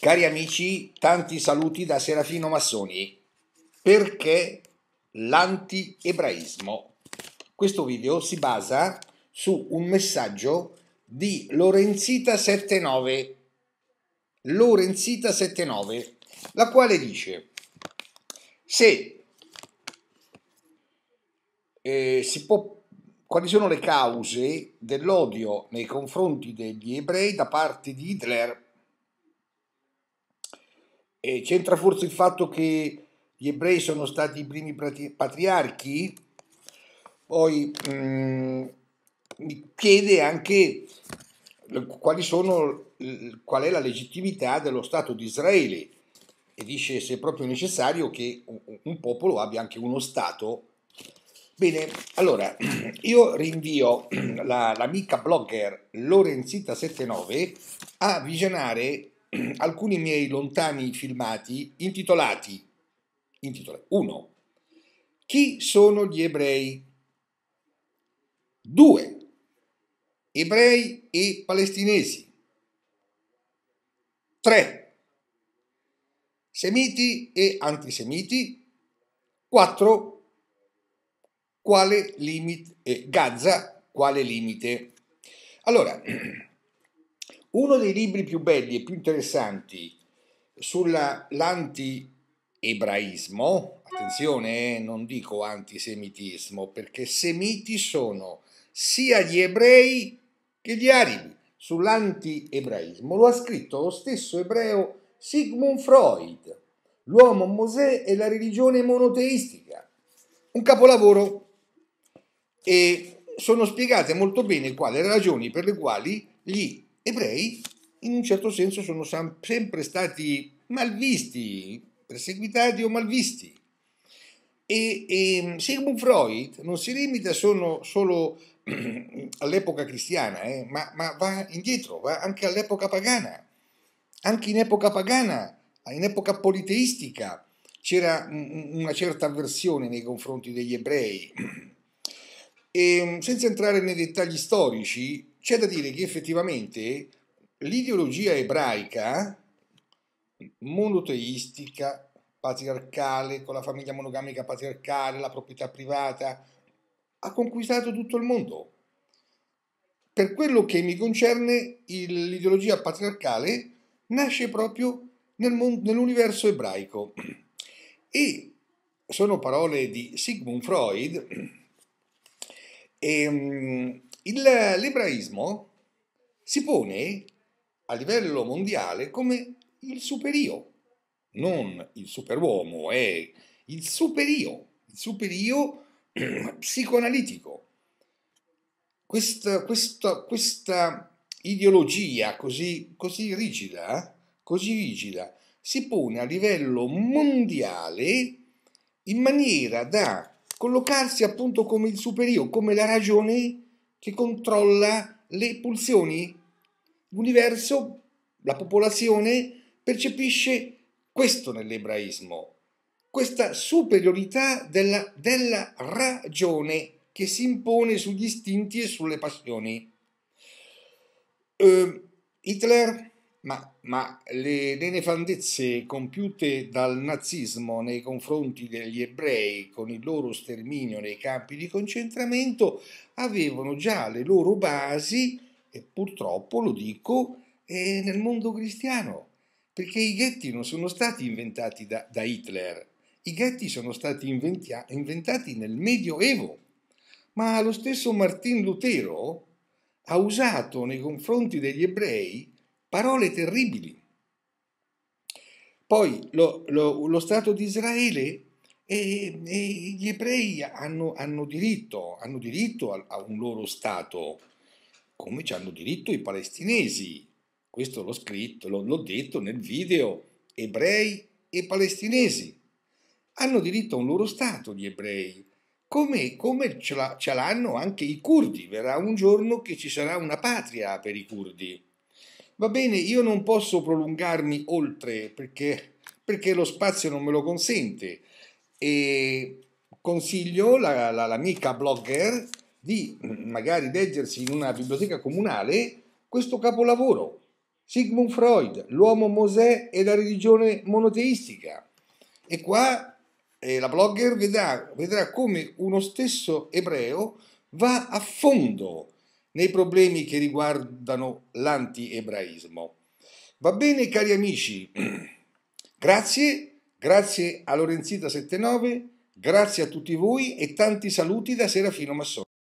Cari amici, tanti saluti da Serafino Massoni. Perché l'anti-ebraismo? Questo video si basa su un messaggio di Lorenzita79, Lorenzita79, la quale dice se eh, si può quali sono le cause dell'odio nei confronti degli ebrei da parte di Hitler eh, c'entra forse il fatto che gli ebrei sono stati i primi patriarchi? Poi mh, mm, mi chiede anche sono, qual è la legittimità dello Stato di Israele e dice se è proprio necessario che un popolo abbia anche uno Stato. Bene, allora io rinvio la, l'amica blogger Lorenzita79 a visionare alcuni miei lontani filmati intitolati, intitolati 1. Chi sono gli ebrei? 2. Ebrei e palestinesi. 3. Semiti e antisemiti. 4. Quale limite? Eh, Gaza, quale limite? Allora, Uno dei libri più belli e più interessanti sull'anti-ebraismo, attenzione, eh, non dico antisemitismo, perché semiti sono sia gli ebrei che gli arabi, sull'anti-ebraismo lo ha scritto lo stesso ebreo Sigmund Freud, L'uomo Mosè e la religione monoteistica, un capolavoro e sono spiegate molto bene quali le ragioni per le quali gli ebrei in un certo senso sono sempre stati malvisti, perseguitati o malvisti. E, e Sigmund Freud non si limita solo, solo all'epoca cristiana, eh, ma, ma, va indietro, va anche all'epoca pagana. Anche in epoca pagana, in epoca politeistica, c'era una certa avversione nei confronti degli ebrei E, ehm, senza entrare nei dettagli storici, c'è da dire che effettivamente l'ideologia ebraica monoteistica, patriarcale, con la famiglia monogamica patriarcale, la proprietà privata, ha conquistato tutto il mondo. Per quello che mi concerne, l'ideologia patriarcale nasce proprio nel nell'universo ebraico. E sono parole di Sigmund Freud, e, ehm, il, l'ebraismo si pone a livello mondiale come il superio, non il superuomo, è il superio, il superio psicoanalitico. Questa, questa, questa ideologia così, così, rigida, così rigida si pone a livello mondiale in maniera da collocarsi appunto come il superio, come la ragione che controlla le pulsioni. L'universo, la popolazione percepisce questo nell'ebraismo, questa superiorità della, della ragione che si impone sugli istinti e sulle passioni. Uh, Hitler ma, ma, le nefandezze compiute dal nazismo nei confronti degli ebrei con il loro sterminio nei campi di concentramento avevano già le loro basi, e purtroppo lo dico, eh, nel mondo cristiano, perché i ghetti non sono stati inventati da, da Hitler, i ghetti sono stati inventia- inventati nel Medioevo, ma lo stesso Martin Lutero ha usato nei confronti degli ebrei Parole terribili. Poi lo, lo, lo Stato di Israele e, e gli ebrei hanno, hanno diritto, hanno diritto a, a, un loro Stato, come ci hanno diritto i palestinesi. Questo l'ho scritto, l'ho, l'ho detto nel video, ebrei e palestinesi. Hanno diritto a un loro Stato gli ebrei, come, come ce, la, ce l'hanno anche i curdi. Verrà un giorno che ci sarà una patria per i curdi. Va bene, io non posso prolungarmi oltre perché, perché lo spazio non me lo consente e consiglio la, la, blogger di mm, magari leggersi in una biblioteca comunale questo capolavoro, Sigmund Freud, L'uomo Mosè e la religione monoteistica. E qua eh, la blogger vedrà, vedrà come uno stesso ebreo va a fondo nei problemi che riguardano l'anti-ebraismo. Va bene cari amici, grazie, grazie a Lorenzita79, grazie a tutti voi e tanti saluti da Serafino Massoni.